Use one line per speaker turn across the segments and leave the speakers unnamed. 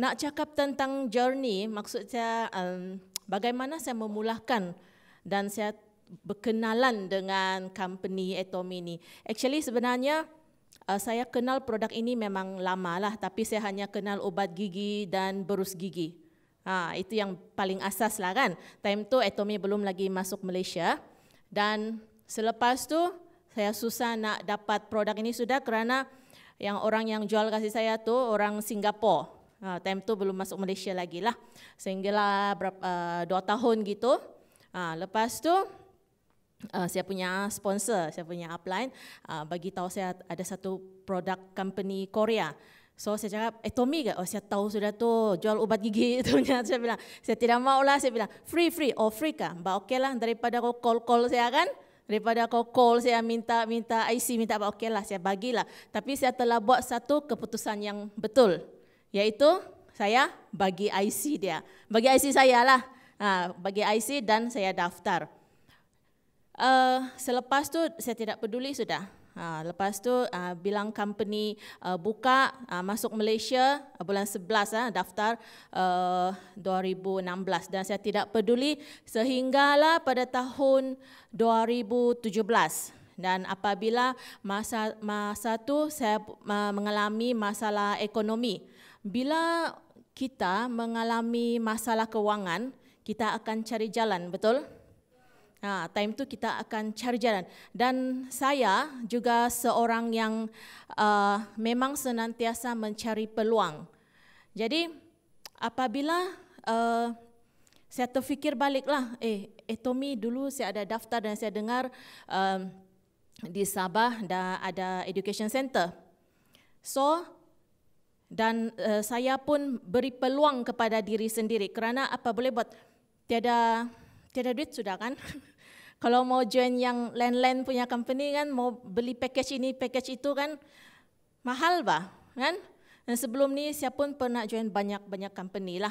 nak cakap tentang journey, maksudnya um, bagaimana saya memulakan dan saya berkenalan dengan company Atomy ini. Actually sebenarnya uh, saya kenal produk ini memang lama lah, tapi saya hanya kenal ubat gigi dan berus gigi. Ha, itu yang paling asas lah kan. Time tu Atomy belum lagi masuk Malaysia dan selepas tu saya susah nak dapat produk ini sudah kerana yang orang yang jual kasih saya tu orang Singapura. Uh, time tu belum masuk Malaysia lagi lah. Sehinggalah berapa, uh, dua tahun gitu. Uh, lepas tu, uh, saya punya sponsor, saya punya upline, uh, bagi tahu saya ada satu produk company Korea. So saya cakap, eh Tommy ke? Oh saya tahu sudah tu jual ubat gigi itu. saya bilang, saya tidak mau lah. Saya bilang, free, free. Oh free kah? Baik, okey lah daripada kau call-call saya kan? Daripada kau call saya minta minta IC minta apa okey lah saya bagilah. Tapi saya telah buat satu keputusan yang betul yaitu saya bagi IC dia. Bagi IC saya lah, Nah, ha, bagi IC dan saya daftar. Uh, selepas tu saya tidak peduli sudah. Ha, lepas tu uh, bilang company uh, buka uh, masuk Malaysia uh, bulan 11 uh, daftar uh, 2016 dan saya tidak peduli sehinggalah pada tahun 2017 dan apabila masa masa tu saya uh, mengalami masalah ekonomi bila kita mengalami masalah kewangan, kita akan cari jalan, betul? Ha, time tu kita akan cari jalan. Dan saya juga seorang yang uh, memang senantiasa mencari peluang. Jadi apabila uh, saya terfikir baliklah, eh, Etomi eh, dulu saya ada daftar dan saya dengar uh, di Sabah dah ada education center. So dan uh, saya pun beri peluang kepada diri sendiri kerana apa boleh buat tiada tiada duit sudah kan kalau mau join yang lain-lain punya company kan mau beli package ini package itu kan mahal bah kan dan sebelum ni saya pun pernah join banyak-banyak company lah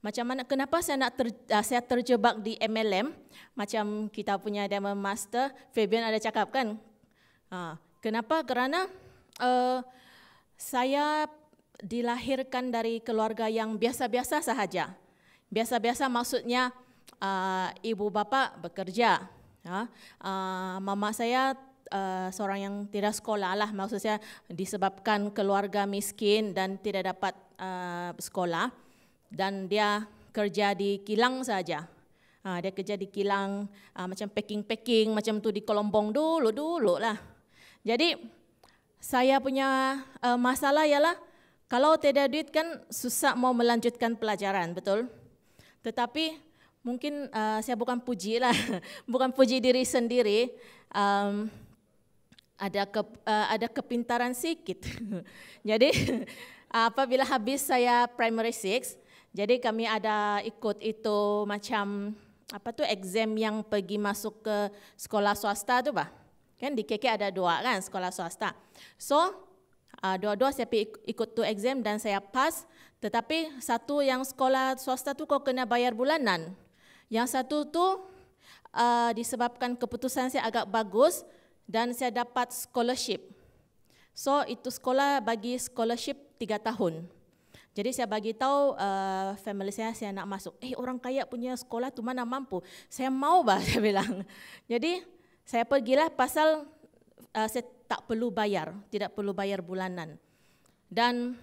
macam mana kenapa saya nak ter, uh, saya terjebak di MLM macam kita punya Diamond Master Fabian ada cakap kan uh, kenapa kerana uh, saya dilahirkan dari keluarga yang biasa-biasa sahaja. Biasa-biasa maksudnya uh, ibu bapak bekerja, uh, mama saya uh, seorang yang tidak sekolah lah, maksud saya disebabkan keluarga miskin dan tidak dapat uh, sekolah dan dia kerja di kilang saja. Uh, dia kerja di kilang uh, macam packing-packing macam tu di Kolombong dulu dulu lah. Jadi saya punya uh, masalah ialah kalau tidak duit kan susah mau melanjutkan pelajaran, betul? Tetapi mungkin uh, saya bukan puji lah, bukan puji diri sendiri. Um, ada ke, uh, eh, ada kepintaran sedikit. jadi apabila habis saya primary six, jadi kami ada ikut itu macam apa tuh exam yang pergi masuk ke sekolah swasta tuh, Pak. Kan di KK ada dua kan sekolah swasta. So uh, dua-dua saya ikut tu exam dan saya pass. Tetapi satu yang sekolah swasta tu kau kena bayar bulanan. Yang satu tu uh, disebabkan keputusan saya agak bagus dan saya dapat scholarship. So itu sekolah bagi scholarship tiga tahun. Jadi saya bagi tahu uh, family saya saya nak masuk. Eh orang kaya punya sekolah tu mana mampu. Saya mau bah saya bilang. Jadi saya pergilah pasal uh, saya tak perlu bayar, tidak perlu bayar bulanan. Dan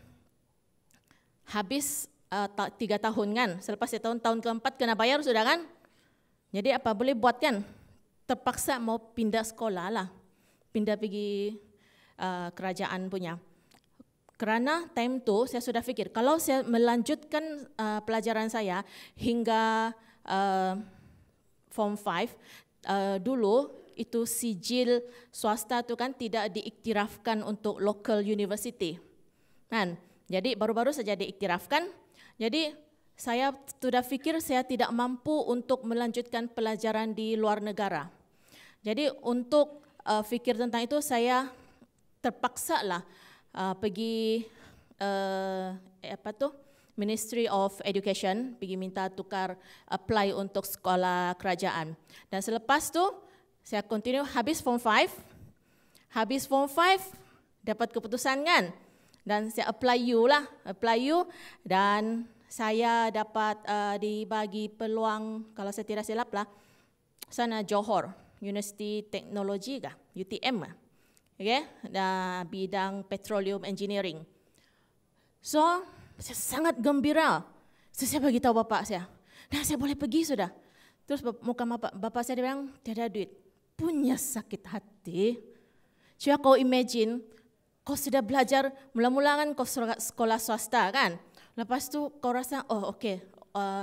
habis uh, tiga tahun kan, selepas tahun tahun keempat kena bayar sudah kan? Jadi apa boleh buat kan? Terpaksa mau pindah sekolah lah, pindah pergi uh, kerajaan punya. kerana time itu saya sudah fikir, kalau saya melanjutkan uh, pelajaran saya hingga uh, form 5 uh, dulu itu sijil swasta itu kan tidak diiktirafkan untuk local university. Kan? Jadi baru-baru saja diiktirafkan. Jadi saya sudah pikir saya tidak mampu untuk melanjutkan pelajaran di luar negara. Jadi untuk uh, eh, pikir tentang itu saya terpaksa lah uh, pergi uh, apa tuh Ministry of Education pergi minta tukar apply untuk sekolah kerajaan. Dan selepas tu saya continue habis form 5. Habis form 5 dapat keputusan kan? Dan saya apply you lah, apply you dan saya dapat uh, dibagi peluang kalau saya tidak silap lah sana Johor University Technology kah? UTM lah, Okay, Dan bidang petroleum engineering. So, saya sangat gembira. So, saya tahu bapak saya. Nah, saya boleh pergi sudah. Terus muka bapak, bapak saya dia bilang, tiada duit punya sakit hati, coba kau imagine, kau sudah belajar, mula-mula kan kau sekolah swasta kan, lepas tu kau rasa, oh oke, okay, uh,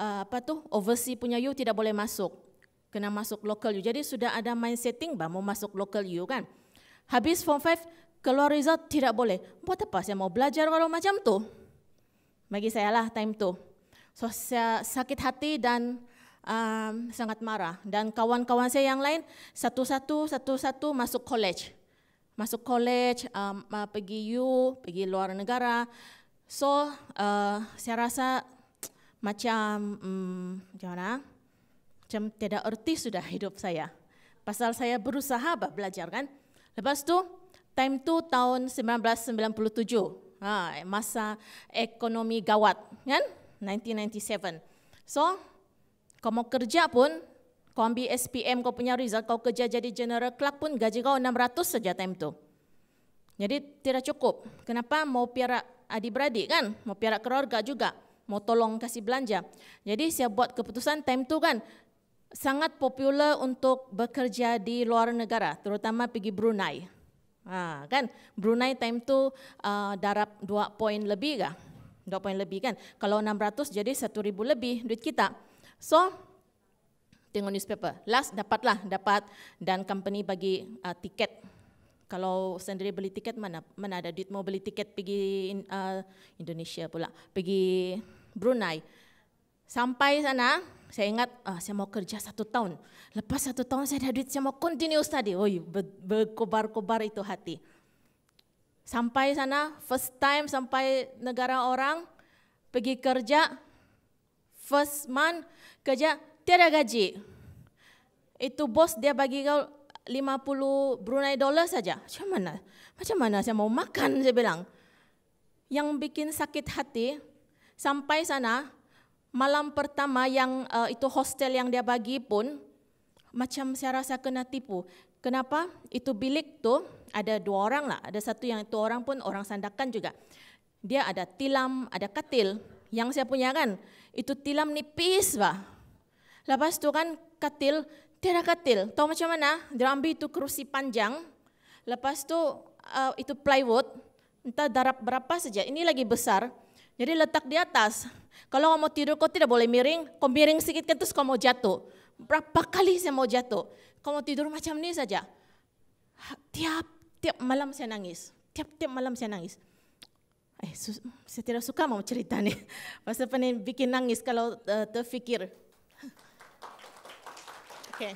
uh, apa tu, overseas punya you tidak boleh masuk, kena masuk local you. Jadi sudah ada setting bah mau masuk local you kan. Habis form 5, keluar result tidak boleh. Buat apa saya mau belajar kalau macam tu? Bagi saya lah time tu. So saya sakit hati dan um, sangat marah. Dan kawan-kawan saya yang lain satu-satu, satu-satu masuk college. Masuk college, um, pergi U, pergi luar negara. So, uh, saya rasa macam, um, mm, gimana? Macam tidak erti sudah hidup saya. Pasal saya berusaha belajar kan. Lepas tu, time tu tahun 1997. Ha, masa ekonomi gawat kan, 1997. So, Kau mau kerja pun, kau ambil SPM, kau punya result, kau kerja jadi general clerk pun gaji kau 600 saja time tu. Jadi tidak cukup. Kenapa mau piara adik-beradik kan? Mau piara keluarga juga. Mau tolong kasih belanja. Jadi saya buat keputusan time tu kan sangat popular untuk bekerja di luar negara, terutama pergi Brunei. Ha, kan Brunei time tu uh, darab 2 poin lebih kah? 2 poin lebih kan. Kalau 600 jadi 1000 lebih duit kita. So tengok newspaper. Last dapatlah dapat dan company bagi uh, tiket. Kalau sendiri beli tiket mana mana ada duit mau beli tiket pergi in, uh, Indonesia pula, pergi Brunei. Sampai sana saya ingat uh, saya mau kerja satu tahun. Lepas satu tahun saya ada duit saya mau continue study. Oh, berkobar-kobar itu hati. Sampai sana first time sampai negara orang pergi kerja first month kerja tiada gaji. Itu bos dia bagi kau 50 Brunei dollar saja. Macam mana? Macam mana saya mau makan saya bilang. Yang bikin sakit hati sampai sana malam pertama yang uh, itu hostel yang dia bagi pun macam saya rasa kena tipu. Kenapa? Itu bilik tu ada dua orang lah. Ada satu yang itu orang pun orang sandakan juga. Dia ada tilam, ada katil yang saya punya kan. Itu tilam nipis, Pak. Lepas tu kan katil, dia katil. Tahu macam mana? Dia ambil itu kerusi panjang. Lepas tu uh, itu plywood. Entah darab berapa saja. Ini lagi besar. Jadi letak di atas. Kalau kamu tidur kau tidak boleh miring, kau miring sedikit kan terus kau mau jatuh. Berapa kali saya mau jatuh? Kau mau tidur macam ini saja. Tiap tiap malam saya nangis. Tiap tiap malam saya nangis. Eh, saya tidak suka mau cerita nih. Masa pening bikin nangis kalau uh, terfikir. Okay.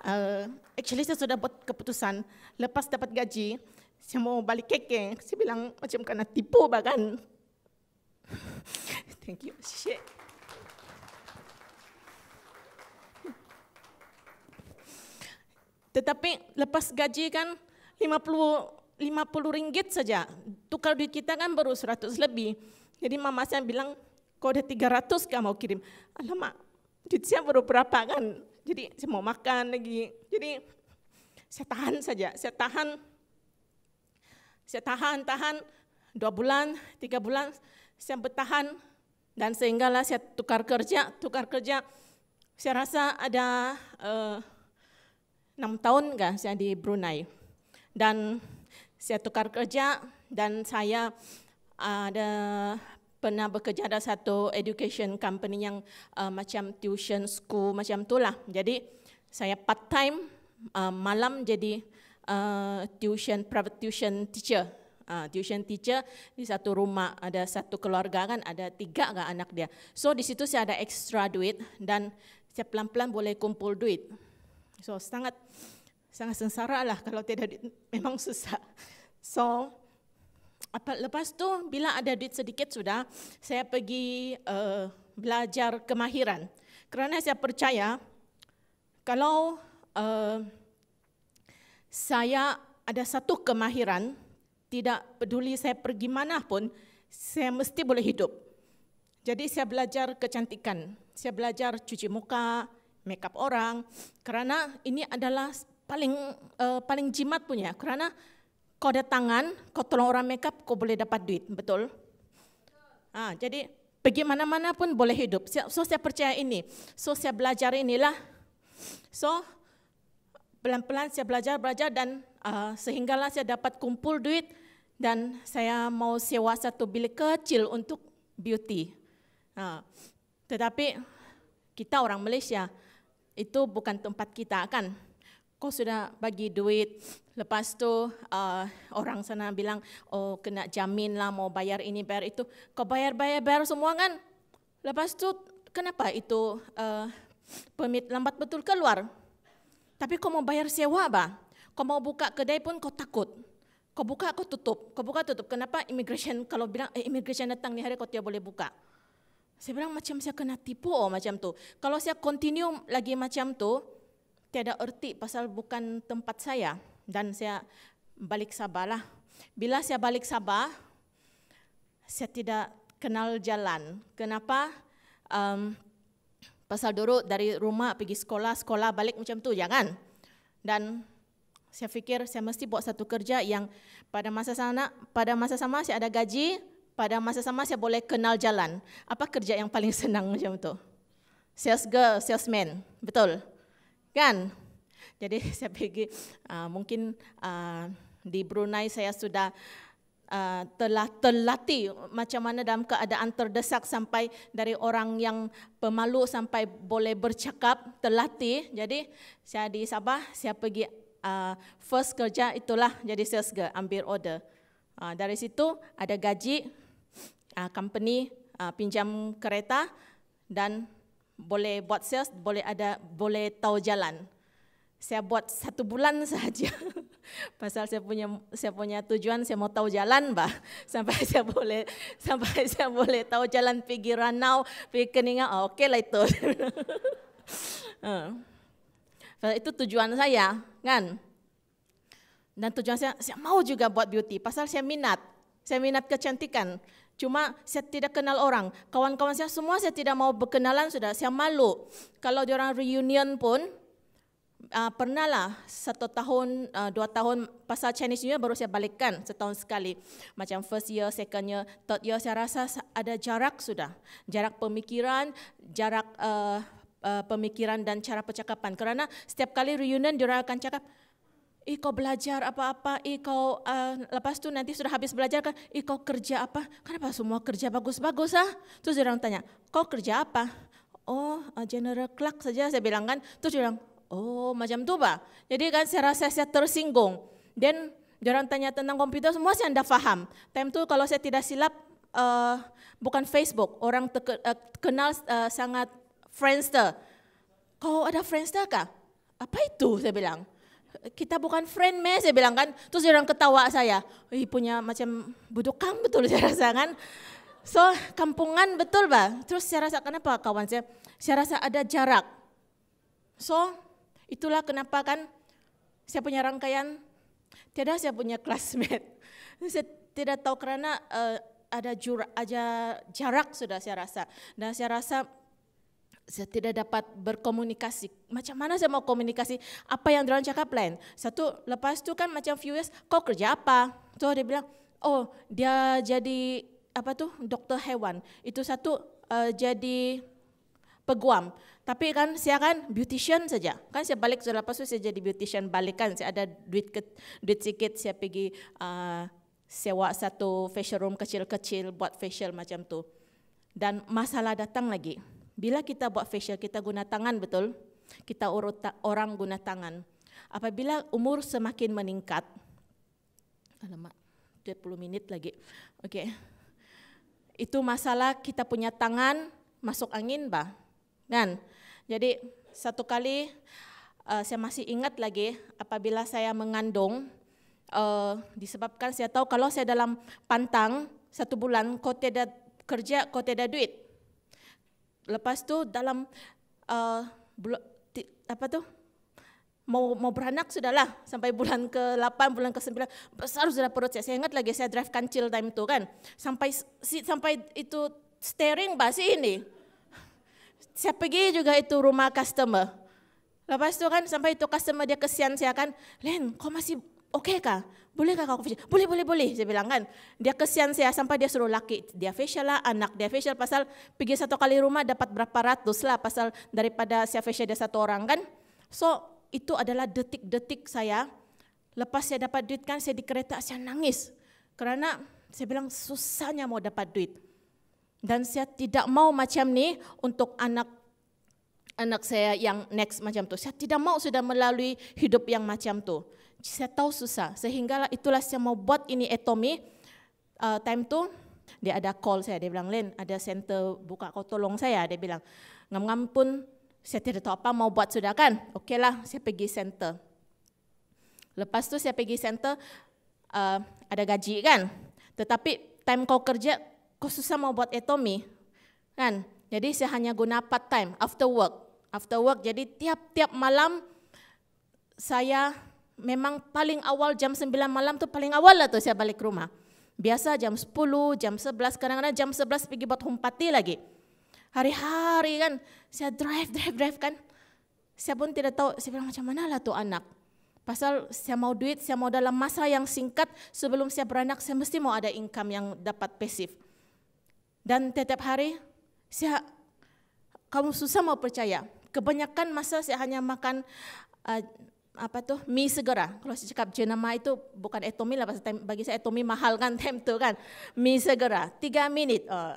Uh, actually saya sudah buat keputusan lepas dapat gaji saya mau balik KK. Saya bilang macam kena tipu bahkan. Thank you. Shit. Tetapi lepas gaji kan 50 50 ringgit saja. Tukar duit kita kan baru 100 lebih. Jadi mama saya bilang Kok ada 300 gak mau kirim? Alamak, duit saya baru berapa kan? Jadi saya mau makan lagi. Jadi saya tahan saja, saya tahan. Saya tahan, tahan. Dua bulan, tiga bulan, saya bertahan. Dan sehinggalah saya tukar kerja, tukar kerja. Saya rasa ada eh, enam uh, tahun enggak saya di Brunei. Dan saya tukar kerja dan saya ada pernah bekerja dalam satu education company yang uh, macam tuition school macam tu lah. Jadi saya part time uh, malam jadi uh, tuition private tuition teacher. Uh, tuition teacher di satu rumah ada satu keluarga kan ada tiga kan anak dia. So di situ saya ada extra duit dan saya pelan-pelan boleh kumpul duit. So sangat sangat sengsara lah kalau tidak duit, memang susah. So Apa, lepas tu bila ada duit sedikit sudah, saya pergi uh, belajar kemahiran. Kerana saya percaya kalau uh, saya ada satu kemahiran, tidak peduli saya pergi mana pun, saya mesti boleh hidup. Jadi saya belajar kecantikan, saya belajar cuci muka, make up orang, kerana ini adalah paling uh, paling jimat punya. Kerana kau ada tangan, kau tolong orang makeup, kau boleh dapat duit, betul? Ha, jadi pergi mana-mana pun boleh hidup. So saya percaya ini, so saya belajar inilah. So pelan-pelan saya belajar belajar dan uh, sehinggalah saya dapat kumpul duit dan saya mau sewa satu bilik kecil untuk beauty. Ha. tetapi kita orang Malaysia itu bukan tempat kita kan kau sudah bagi duit. Lepas tu uh, orang sana bilang, oh kena jamin lah mau bayar ini bayar itu. Kau bayar bayar bayar semua kan. Lepas tu kenapa itu uh, permit lambat betul keluar? Tapi kau mau bayar sewa apa? Kau mau buka kedai pun kau takut. Kau buka kau tutup, kau buka tutup. Kenapa immigration kalau bilang eh, immigration datang ni hari kau tidak boleh buka? Saya bilang macam saya kena tipu oh, macam tu. Kalau saya continue lagi macam tu, tiada erti pasal bukan tempat saya dan saya balik Sabah lah. Bila saya balik Sabah, saya tidak kenal jalan. Kenapa? Um, pasal dulu dari rumah pergi sekolah, sekolah balik macam tu, jangan. Dan saya fikir saya mesti buat satu kerja yang pada masa sana, pada masa sama saya ada gaji, pada masa sama saya boleh kenal jalan. Apa kerja yang paling senang macam tu? Sales girl, salesman, betul kan? Jadi saya pergi, uh, mungkin uh, di Brunei saya sudah uh, telah terlatih macam mana dalam keadaan terdesak sampai dari orang yang pemalu sampai boleh bercakap terlatih. Jadi saya di Sabah, saya pergi uh, first kerja itulah jadi saya girl, ambil order. Uh, dari situ ada gaji, uh, company uh, pinjam kereta dan boleh buat sales, boleh ada boleh tahu jalan. Saya buat satu bulan saja. Pasal saya punya saya punya tujuan saya mau tahu jalan bah sampai saya boleh sampai saya boleh tahu jalan pergi Ranau pergi Keningau oh, ah, okey lah itu. Pasal ah. eh, itu tujuan saya kan dan tujuan saya saya mau juga buat beauty pasal saya minat saya minat kecantikan cuma saya tidak kenal orang. Kawan-kawan saya semua saya tidak mau berkenalan sudah, saya malu. Kalau diorang reunion pun, uh, pernah lah satu tahun, uh, dua tahun pasal Chinese New Year baru saya balikkan setahun sekali. Macam first year, second year, third year saya rasa ada jarak sudah. Jarak pemikiran, jarak uh, uh, pemikiran dan cara percakapan. Kerana setiap kali reunion, orang akan cakap, Ih kau belajar apa-apa, ih kau uh, lepas tuh nanti sudah habis belajar kan, ih kau kerja apa? Kenapa semua kerja bagus-bagus ah? Terus dia orang tanya, kau kerja apa? Oh eh, general clerk saja saya bilang kan. Terus dia orang, oh macam tuh pak. Jadi kan saya rasa saya tersinggung. Dan dia orang tanya tentang komputer semua saya tidak faham. Time tuh kalau saya tidak silap uh, bukan Facebook, orang terkenal kenal uh, sangat Friendster. Kau ada Friendster kah? Apa itu? Saya bilang kita bukan friend mes, saya bilang kan. Terus orang ketawa saya, Ih, punya macam kang betul saya rasa kan. So kampungan betul bah. Terus saya rasa kenapa kawan saya? Saya rasa ada jarak. So itulah kenapa kan saya punya rangkaian tidak saya punya classmate. Saya tidak tahu karena uh, eh, ada jur aja jarak sudah saya rasa. Dan saya rasa saya tidak dapat berkomunikasi. Macam mana saya mau komunikasi? Apa yang dalam cakap lain? Satu, lepas itu kan macam few years, kau kerja apa? So dia bilang, oh dia jadi apa tuh dokter hewan. Itu satu uh, jadi peguam. Tapi kan saya kan beautician saja. Kan saya balik sudah lepas itu saya jadi beautician balik kan Saya ada duit ke, duit sedikit saya pergi uh, sewa satu facial room kecil-kecil buat facial macam tu. Dan masalah datang lagi Bila kita buat facial, kita guna tangan betul? Kita urut orang guna tangan. Apabila umur semakin meningkat, alamak, 20 menit lagi, oke. Okay. Itu masalah kita punya tangan masuk angin, bah. Dan, Jadi satu kali uh, saya masih ingat lagi apabila saya mengandung, uh, disebabkan saya tahu kalau saya dalam pantang satu bulan, kau tidak kerja, kau tidak duit lepas tu dalam uh, apa tu mau mau beranak sudahlah sampai bulan ke-8 bulan ke-9 besar sudah perut Saya ingat lagi saya drive kancil time itu kan. Sampai si, sampai itu steering basi ini. Saya pergi juga itu rumah customer. Lepas itu kan sampai itu customer dia kesian saya kan, Len, kok masih oke okay, kak, boleh kah aku facial? Boleh, boleh, boleh. Saya bilang kan, dia kesian saya sampai dia suruh laki, dia facial lah, anak dia facial, pasal pergi satu kali rumah dapat berapa ratus lah, pasal daripada saya facial dia satu orang kan. So, itu adalah detik-detik saya, lepas saya dapat duit kan, saya di kereta, saya nangis. Karena saya bilang susahnya mau dapat duit. Dan saya tidak mau macam ni untuk anak anak saya yang next macam tu. Saya tidak mau sudah melalui hidup yang macam tu saya tahu susah, sehinggalah itulah saya mau buat ini etomi. Uh, time tu dia ada call saya, dia bilang, Len ada center buka kau tolong saya, dia bilang. Ngam-ngam pun saya tidak tahu apa mau buat sudah kan, lah saya pergi center. Lepas tu saya pergi center, uh, ada gaji kan, tetapi time kau kerja, kau susah mau buat etomi. Kan? Jadi saya hanya guna part time, after work. After work, jadi tiap-tiap malam saya memang paling awal jam 9 malam tuh paling awal lah tuh saya balik rumah. Biasa jam 10, jam 11, kadang-kadang jam 11 pergi buat humpati lagi. Hari-hari kan saya drive, drive, drive kan. Saya pun tidak tahu, saya bilang macam mana lah tuh anak. Pasal saya mau duit, saya mau dalam masa yang singkat sebelum saya beranak, saya mesti mau ada income yang dapat pasif. Dan setiap hari saya, kamu susah mau percaya, kebanyakan masa saya hanya makan uh, apa tuh mie segera. Kalau saya cakap jenama itu bukan etomi lah, bagi saya etomi mahal kan tem tuh kan. Mie segera, tiga menit. Oh.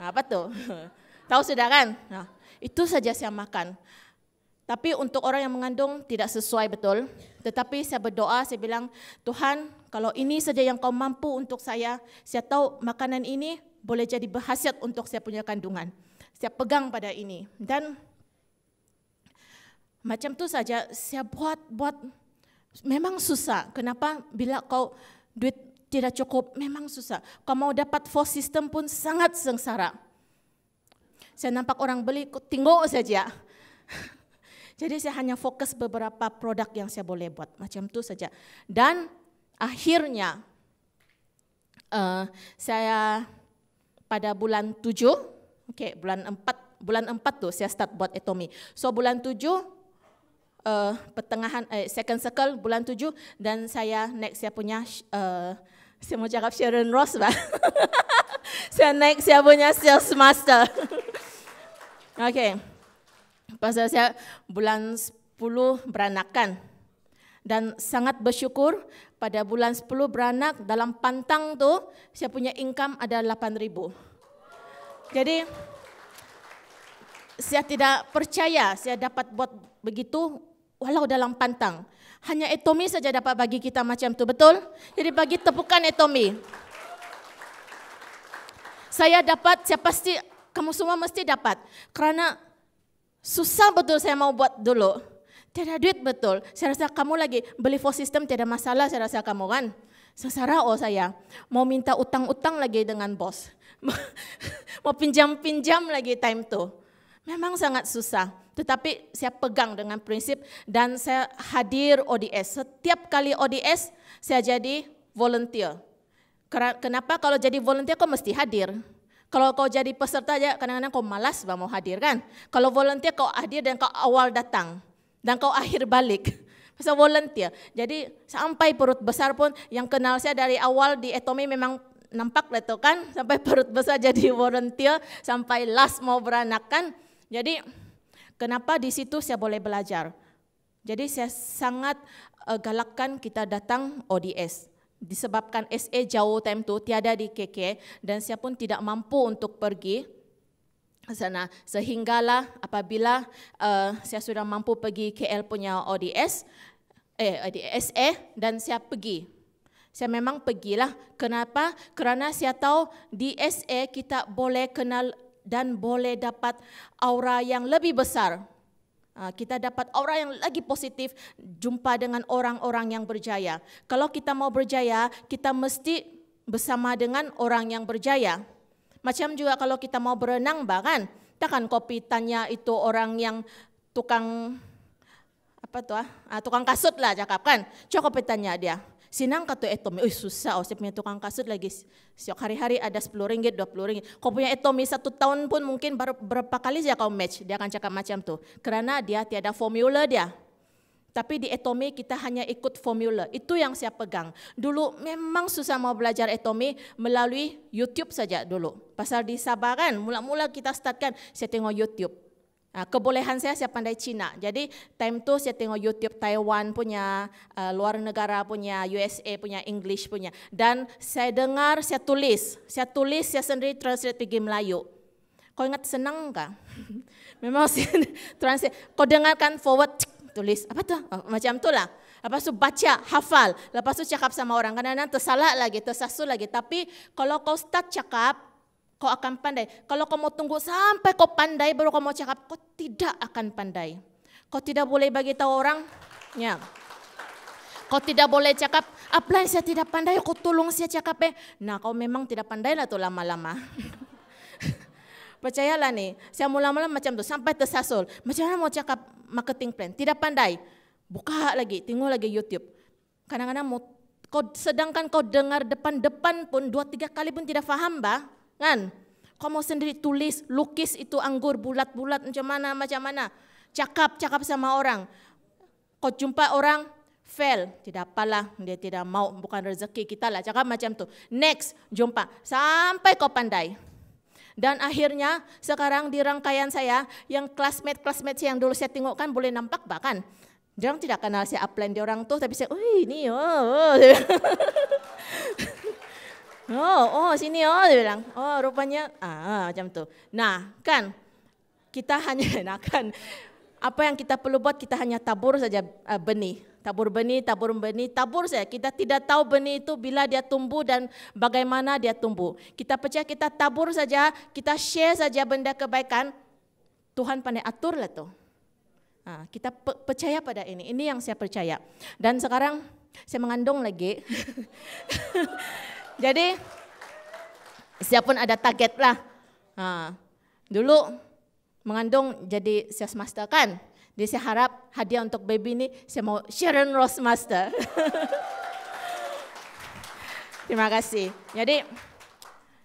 apa tuh? Tahu sudah kan? Nah, itu saja saya makan. Tapi untuk orang yang mengandung tidak sesuai betul. Tetapi saya berdoa, saya bilang, Tuhan kalau ini saja yang kau mampu untuk saya, saya tahu makanan ini boleh jadi berhasiat untuk saya punya kandungan. Saya pegang pada ini. Dan Macam tu saja saya buat buat memang susah. Kenapa bila kau duit tidak cukup memang susah. Kau mau dapat four system pun sangat sengsara. Saya nampak orang beli tinggal saja. Jadi saya hanya fokus beberapa produk yang saya boleh buat macam tu saja. Dan akhirnya uh, saya pada bulan tujuh okay, bulan empat bulan empat tuh saya start buat Etomi. So bulan tujuh uh, pertengahan uh, second circle bulan 7 dan saya next saya punya uh, saya mau cakap Sharon Ross bah. saya next saya punya sales master. Oke. okay. Pasal saya bulan 10 beranakan dan sangat bersyukur pada bulan 10 beranak dalam pantang tuh saya punya income ada ribu Jadi saya tidak percaya saya dapat buat begitu walau dalam pantang. Hanya etomi saja dapat bagi kita macam itu, betul? Jadi bagi tepukan etomi. Saya dapat, saya pasti, kamu semua mesti dapat. Kerana susah betul saya mau buat dulu. Tiada duit betul. Saya rasa kamu lagi beli for system tiada masalah saya rasa kamu kan. sesara oh saya. Mau minta utang-utang lagi dengan bos. mau pinjam-pinjam lagi time tu Memang sangat susah, tetapi saya pegang dengan prinsip dan saya hadir ODS. Setiap kali ODS saya jadi volunteer. Kenapa kalau jadi volunteer kau mesti hadir? Kalau kau jadi peserta aja kadang-kadang kau malas bang mau hadir kan. Kalau volunteer kau hadir dan kau awal datang dan kau akhir balik. Masa volunteer. Jadi sampai perut besar pun yang kenal saya dari awal di Etomi memang nampak lah itu kan sampai perut besar jadi volunteer sampai last mau beranakan jadi kenapa di situ saya boleh belajar? Jadi saya sangat eh, galakkan kita datang ODS. Disebabkan SE jauh time tu tiada di KK dan saya pun tidak mampu untuk pergi ke sana. Sehinggalah apabila uh, saya sudah mampu pergi KL punya ODS, eh ODS SE dan saya pergi. Saya memang pergilah. Kenapa? Kerana saya tahu di SE kita boleh kenal dan boleh dapat aura yang lebih besar. Ah, kita dapat aura yang lagi positif, jumpa dengan orang-orang yang berjaya. Kalau kita mau berjaya, kita mesti bersama dengan orang yang berjaya. Macam juga kalau kita mau berenang, bahkan takkan kopi tanya itu orang yang tukang apa tuh ah, ah tukang kasut lah cakap kan. Cukup tanya dia, Sinang kato etomi, etom, uy susah, oh, siap punya tukang kasut lagi, Siok hari-hari ada 10 ringgit, 20 ringgit. Kau punya etomi satu tahun pun mungkin baru berapa kali saja kau match, dia akan cakap macam tu. Kerana dia tiada formula dia. Tapi di etomi kita hanya ikut formula, itu yang saya pegang. Dulu memang susah mau belajar etomi melalui YouTube saja dulu. Pasal di Sabah kan, mula-mula kita startkan, saya tengok YouTube Ah, kebolehan saya saya pandai Cina. Jadi time tu saya tengok YouTube Taiwan punya, uh, luar negara punya, USA punya, English punya. Dan saya dengar, saya tulis. Saya tulis, saya sendiri translate pergi Melayu. Kau ingat senang enggak? Memang saya translate. Kau dengarkan forward, tulis. Apa tu? Oh, macam tu lah. Lepas tu baca, hafal. Lepas tu cakap sama orang. Kadang-kadang tersalah lagi, tersasul lagi. Tapi kalau kau start cakap, kau akan pandai. Kalau kau mau tunggu sampai kau pandai baru kau mau cakap, kau tidak akan pandai. Kau tidak boleh bagi tahu orang, ya. Kau tidak boleh cakap, apalagi saya tidak pandai, kau tolong saya cakap eh. Nah kau memang tidak pandai lah tuh lama-lama. Percayalah nih, saya mula-mula macam tuh sampai tersasul. Macam mana mau cakap marketing plan? Tidak pandai. Buka lagi, tengok lagi YouTube. Kadang-kadang mau kau sedangkan kau dengar depan-depan pun dua tiga kali pun tidak faham bah Kan? kau mau sendiri tulis, lukis itu anggur bulat-bulat macam mana, macam mana. Cakap, cakap sama orang. Kau jumpa orang, fail, tidak apalah, dia tidak mau, bukan rezeki kita lah, cakap macam tu. Next, jumpa, sampai kau pandai. Dan akhirnya sekarang di rangkaian saya, yang classmate-classmate yang dulu saya tengok kan boleh nampak bahkan. Dia tidak kenal saya upline dia orang tuh, tapi saya, oh ini, oh. Oh, oh sini oh dia bilang. Oh, rupanya ah, ah macam tu. Nah, kan kita hanya nah kan apa yang kita perlu buat kita hanya tabur saja ah, benih. Tabur benih, tabur benih, tabur saja. Kita tidak tahu benih itu bila dia tumbuh dan bagaimana dia tumbuh. Kita percaya kita tabur saja, kita share saja benda kebaikan. Tuhan pandai aturlah tu. Nah, kita percaya pada ini. Ini yang saya percaya. Dan sekarang saya mengandung lagi. Jadi siapun ada target lah. Nah, dulu mengandung jadi sales master kan. Jadi saya harap hadiah untuk baby ini saya mau Sharon Rose Master. Terima kasih. Jadi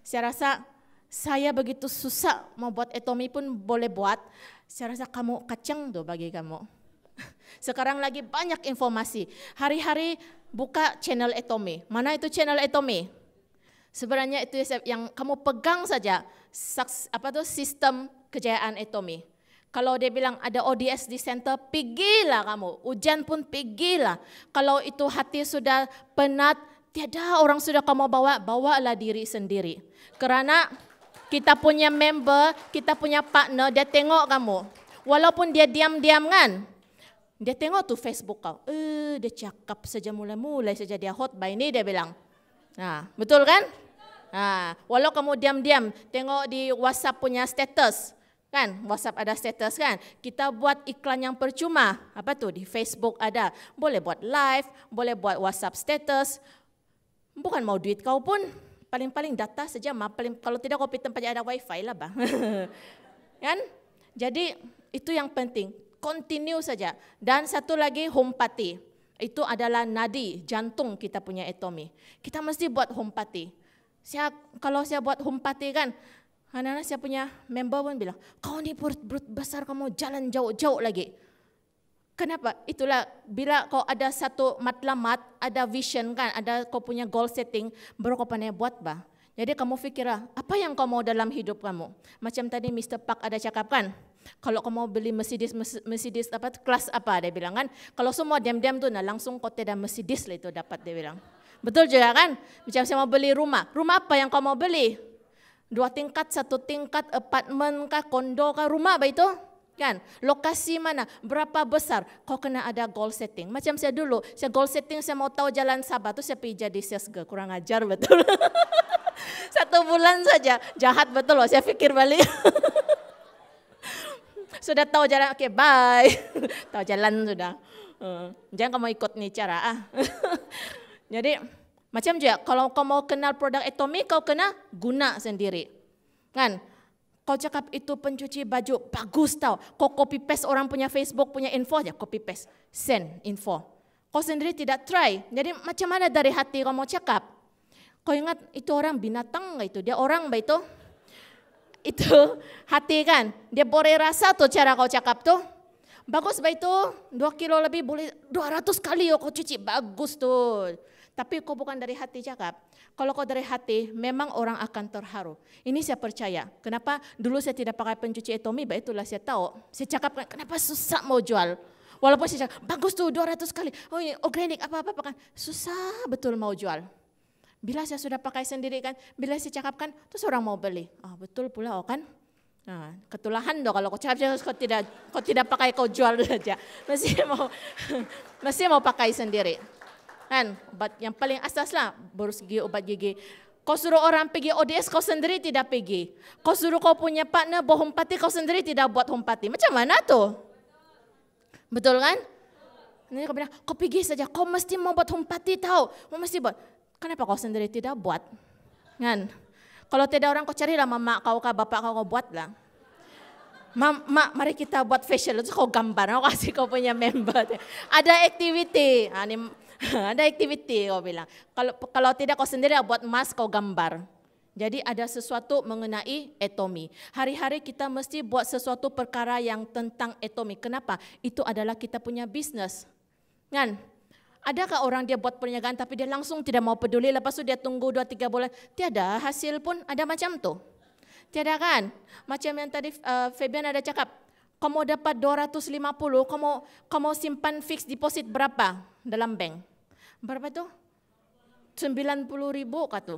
saya rasa saya begitu susah mau buat etomi pun boleh buat. Saya rasa kamu kacang tuh bagi kamu. Sekarang lagi banyak informasi. Hari-hari buka channel etomi. Mana itu channel etomi? Sebenarnya itu ya, yang kamu pegang saja apa tuh sistem kejayaan Etomi. Kalau dia bilang ada ODS di center, pigilah kamu. Ujian pun pigilah. Kalau itu hati sudah penat, tiada orang sudah kamu bawa, bawalah diri sendiri. Karena kita punya member, kita punya partner, dia tengok kamu. Walaupun dia diam-diam kan, dia tengok tuh Facebook kau. Eh, dia cakap saja mulai-mulai saja dia hot by ini dia bilang. Nah, betul kan? Ha, walau kamu diam-diam tengok di WhatsApp punya status, kan WhatsApp ada status kan kita buat iklan yang percuma apa tuh di Facebook ada boleh buat live boleh buat WhatsApp status bukan mau duit kau pun paling-paling data saja mah paling kalau tidak kau pergi tempat yang ada wifi lah bang kan jadi itu yang penting continue saja dan satu lagi home party itu adalah nadi jantung kita punya etomi kita mesti buat home party saya kalau saya buat humpati kan, anak-anak saya punya member pun bilang, kau ni perut besar kamu jalan jauh-jauh lagi. Kenapa? Itulah bila kau ada satu matlamat, ada vision kan, ada kau punya goal setting, baru kau pandai buat bah. Jadi kamu fikirlah, apa yang kau mau dalam hidup kamu? Macam tadi Mr. Park ada cakap kan, kalau kamu mau beli Mercedes, Mercedes apa kelas apa dia bilang kan. Kalau semua diam-diam tu nah langsung kau tidak Mercedes lah itu dapat dia bilang. Betul juga kan? Bicara saya mau beli rumah. Rumah apa yang kau mau beli? Dua tingkat, satu tingkat, apartemen kah, kondo kah, rumah apa itu? Kan? Lokasi mana? Berapa besar? Kau kena ada goal setting. Macam saya dulu, saya goal setting saya mau tahu jalan Sabah tuh saya pergi jadi sesge. Kurang ajar betul. satu bulan saja. Jahat betul loh, saya pikir balik. sudah tahu jalan, oke okay, bye. tahu jalan sudah. Hmm. jangan kamu ikut nih cara ah. Jadi macam je, kalau kau mau kenal produk etomi kau kena guna sendiri. Kan? Kau cakap itu pencuci baju, bagus tau. Kau copy paste orang punya Facebook, punya info aja, copy paste. Send info. Kau sendiri tidak try. Jadi macam mana dari hati kau mau cakap? Kau ingat itu orang binatang gak itu? Dia orang gak itu? Itu hati kan? Dia boleh rasa tuh cara kau cakap tuh. Bagus baik itu? Dua kilo lebih boleh, ratus kali yo kau cuci. Bagus tuh. Tapi kau bukan dari hati cakap. Kalau kau dari hati, memang orang akan terharu. Ini saya percaya. Kenapa dulu saya tidak pakai pencuci etomi, baik itulah saya tahu. Saya cakap, kenapa susah mau jual? Walaupun saya cakap, bagus tuh 200 kali. Oh ini organik, apa-apa kan. Susah betul mau jual. Bila saya sudah pakai sendiri kan, bila saya cakapkan, terus orang mau beli. oh, betul pula oh kan. Nah, ketulahan dong kalau kau cakap kau tidak kau tidak pakai kau jual saja. Masih mau masih mau pakai sendiri. Kan, ubat yang paling asas lah, baru segi ubat gigi. Kau suruh orang pergi ODS, kau sendiri tidak pergi. Kau suruh kau punya partner buat hompati, kau sendiri tidak buat hompati. Macam mana tu? Betul kan? Nanti kau bilang, kau pergi saja, kau mesti mau buat hompati tahu. Kau mesti buat. Kenapa kau sendiri tidak buat? Kan? Kalau tidak orang kau carilah mama kau kah, bapak kau, kau buat lah. Mak, ma, mari kita buat facial, itu kau gambar, kau kasih kau punya member. Ada activity. Nah, ini ada activity kau bilang. Kalau kalau tidak kau sendiri buat emas kau gambar. Jadi ada sesuatu mengenai etomi. Hari-hari kita mesti buat sesuatu perkara yang tentang etomi. Kenapa? Itu adalah kita punya bisnis. Kan? Adakah orang dia buat perniagaan tapi dia langsung tidak mau peduli lepas itu dia tunggu dua tiga bulan. Tiada hasil pun ada macam tu. Tiada kan? Macam yang tadi uh, Fabian ada cakap, kamu dapat dua ratus 250, kamu kamu simpan fix deposit berapa dalam bank? Berapa tu? 90 ribu kata katu.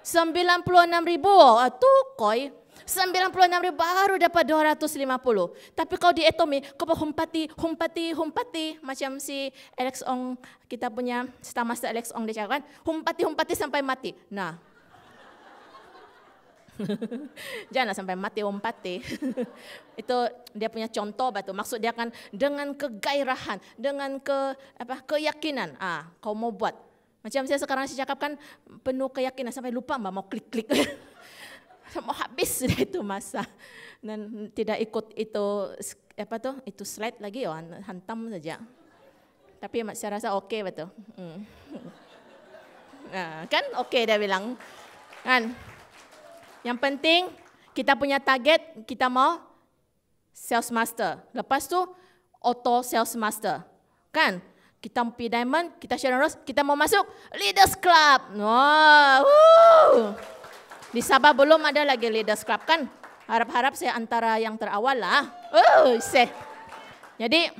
96 ribu. Ah, tu koi. 96 ribu baru dapat 250. Tapi kau di etomi, kau pun humpati, humpati, humpati. Macam si Alex Ong, kita punya, setama Alex Ong dia cakap kan. Humpati, humpati sampai mati. Nah, Janganlah sampai mati om pate. itu dia punya contoh batu. Maksud dia kan dengan kegairahan, dengan ke apa keyakinan. Ah, kau mau buat. Macam saya sekarang saya cakap kan penuh keyakinan sampai lupa mbak mau klik klik. mau habis sudah itu masa dan tidak ikut itu apa tuh itu slide lagi ya hantam saja. Tapi saya rasa oke okay, betul. Hmm. Nah, kan oke okay, dia bilang kan Yang penting kita punya target, kita mau sales master. Lepas tu auto sales master. Kan? Kita mau Diamond, kita share Rose, kita mau masuk Leaders Club. Wow. Di Sabah belum ada lagi Leaders Club kan? Harap-harap saya antara yang terawal lah. Oh, saya. Jadi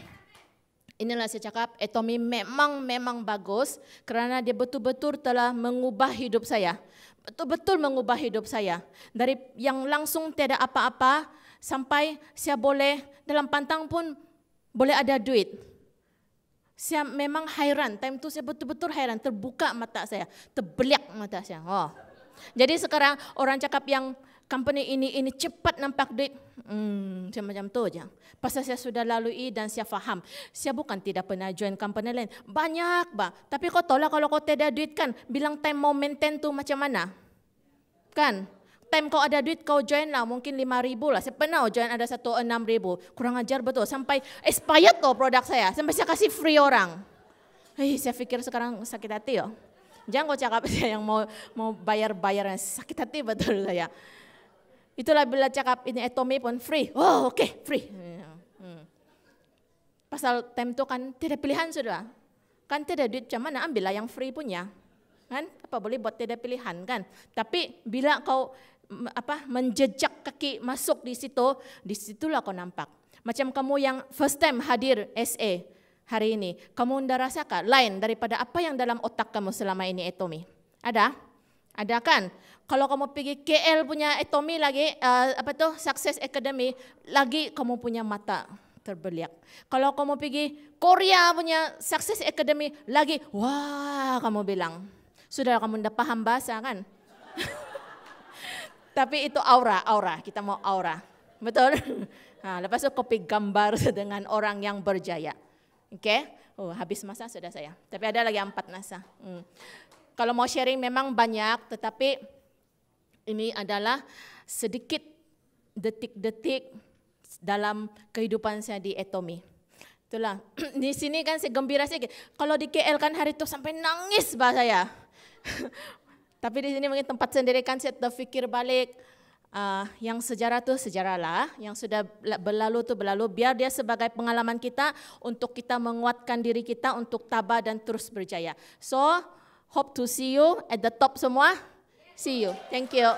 inilah saya cakap Etomi memang memang bagus kerana dia betul-betul telah mengubah hidup saya. betul-betul mengubah hidup saya dari yang langsung tiada apa-apa sampai saya boleh dalam pantang pun boleh ada duit. Saya memang hairan, time tu saya betul-betul hairan, terbuka mata saya, terbeliak mata saya. Oh. Jadi sekarang orang cakap yang company ini ini cepat nampak duit. Hmm, saya macam tu aja. Pasal saya sudah lalui dan saya faham. Saya bukan tidak pernah join company lain. Banyak bah. Tapi kau tolak kalau kau tidak duit kan, bilang time mau maintain tu macam mana? Kan? Time kau ada duit kau join lah mungkin lima ribu lah. Saya pernah oh join ada satu enam ribu. Kurang ajar betul. Sampai expired kau produk saya. Sampai saya kasih free orang. Hei, eh, saya pikir sekarang sakit hati ya. Jangan kau cakap saya yang mau mau bayar-bayar sakit hati betul saya. Itulah bila cakap ini etomi pun free. Oh oke okay, free. Pasal time itu kan tidak pilihan sudah. Kan tidak duit macam ambil lah yang free punya. Kan apa boleh buat tidak pilihan kan. Tapi bila kau apa menjejak kaki masuk di situ, di disitulah kau nampak. Macam kamu yang first time hadir SA hari ini, kamu ndak rasakan lain daripada apa yang dalam otak kamu selama ini etomi. Ada? Ada kan? Kalau kamu pergi KL punya etomi lagi, uh, apa tuh Success Academy, lagi kamu punya mata terbeliak. Kalau kamu pergi Korea punya Success Academy lagi, wah kamu bilang. Sudah kamu udah paham bahasa kan? Tapi itu aura, aura, kita mau aura. Betul? Nah, lepas itu kopi gambar dengan orang yang berjaya. Oke? Okay? Oh, habis masa sudah saya. Tapi ada lagi empat masa. Hmm. Kalau mau sharing memang banyak, tetapi ini adalah sedikit detik-detik dalam kehidupan saya di Etomi. Itulah, di sini kan saya gembira sedikit. Kalau di KL kan hari itu sampai nangis bah saya. Tapi di sini mungkin tempat sendiri kan saya terfikir balik. Uh, yang sejarah tuh sejarahlah, yang sudah berlalu tuh berlalu. Biar dia sebagai pengalaman kita untuk kita menguatkan diri kita untuk tabah dan terus berjaya. So, hope to see you at the top semua. See you. Thank you.